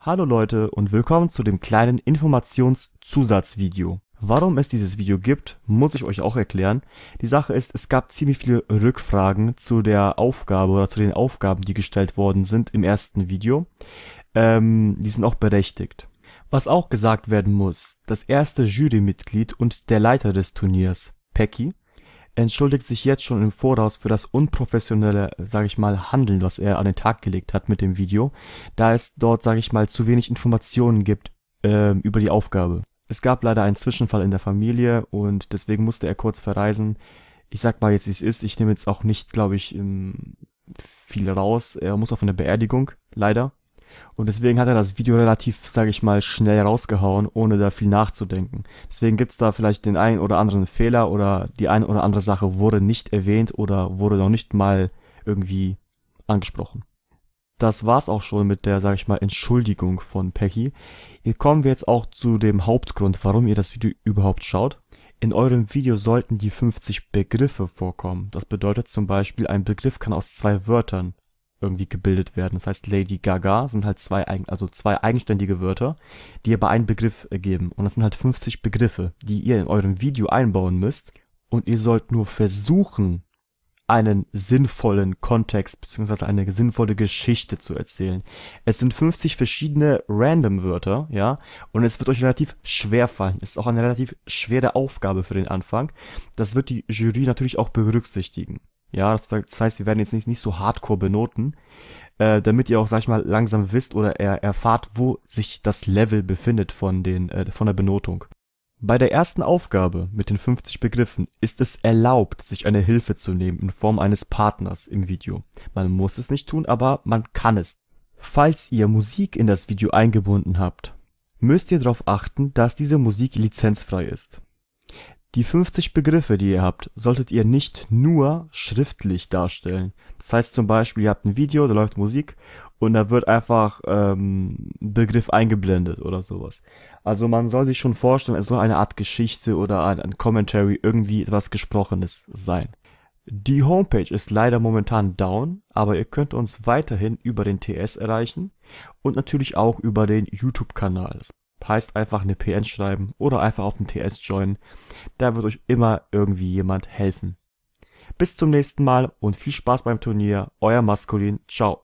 Hallo Leute und willkommen zu dem kleinen Informationszusatzvideo. Warum es dieses Video gibt, muss ich euch auch erklären. Die Sache ist, es gab ziemlich viele Rückfragen zu der Aufgabe oder zu den Aufgaben, die gestellt worden sind im ersten Video. Ähm, die sind auch berechtigt. Was auch gesagt werden muss, das erste Jurymitglied und der Leiter des Turniers, Pecky, entschuldigt sich jetzt schon im Voraus für das unprofessionelle, sage ich mal, Handeln, was er an den Tag gelegt hat mit dem Video, da es dort, sage ich mal, zu wenig Informationen gibt äh, über die Aufgabe. Es gab leider einen Zwischenfall in der Familie und deswegen musste er kurz verreisen. Ich sag mal jetzt, wie es ist. Ich nehme jetzt auch nicht, glaube ich, ähm, viel raus. Er muss auf eine Beerdigung, leider. Und deswegen hat er das Video relativ, sage ich mal, schnell rausgehauen, ohne da viel nachzudenken. Deswegen gibt's da vielleicht den einen oder anderen Fehler oder die eine oder andere Sache wurde nicht erwähnt oder wurde noch nicht mal irgendwie angesprochen. Das war's auch schon mit der, sage ich mal, Entschuldigung von Peggy. Hier kommen wir jetzt auch zu dem Hauptgrund, warum ihr das Video überhaupt schaut. In eurem Video sollten die 50 Begriffe vorkommen. Das bedeutet zum Beispiel, ein Begriff kann aus zwei Wörtern irgendwie gebildet werden. Das heißt, Lady Gaga sind halt zwei, also zwei eigenständige Wörter, die ihr bei einem Begriff ergeben. Äh, und das sind halt 50 Begriffe, die ihr in eurem Video einbauen müsst. Und ihr sollt nur versuchen, einen sinnvollen Kontext beziehungsweise eine sinnvolle Geschichte zu erzählen. Es sind 50 verschiedene Random-Wörter, ja, und es wird euch relativ schwer fallen. Es ist auch eine relativ schwere Aufgabe für den Anfang. Das wird die Jury natürlich auch berücksichtigen. Ja, das, das heißt, wir werden jetzt nicht, nicht so hardcore benoten, äh, damit ihr auch, sag ich mal, langsam wisst oder er, erfahrt, wo sich das Level befindet von, den, äh, von der Benotung. Bei der ersten Aufgabe mit den 50 Begriffen ist es erlaubt, sich eine Hilfe zu nehmen in Form eines Partners im Video. Man muss es nicht tun, aber man kann es. Falls ihr Musik in das Video eingebunden habt, müsst ihr darauf achten, dass diese Musik lizenzfrei ist. Die 50 Begriffe, die ihr habt, solltet ihr nicht nur schriftlich darstellen. Das heißt zum Beispiel, ihr habt ein Video, da läuft Musik und da wird einfach ähm, ein Begriff eingeblendet oder sowas. Also man soll sich schon vorstellen, es soll eine Art Geschichte oder ein, ein Commentary, irgendwie etwas Gesprochenes sein. Die Homepage ist leider momentan down, aber ihr könnt uns weiterhin über den TS erreichen und natürlich auch über den YouTube-Kanal. Das Heißt einfach eine PN schreiben oder einfach auf dem TS joinen. Da wird euch immer irgendwie jemand helfen. Bis zum nächsten Mal und viel Spaß beim Turnier. Euer Maskulin. Ciao.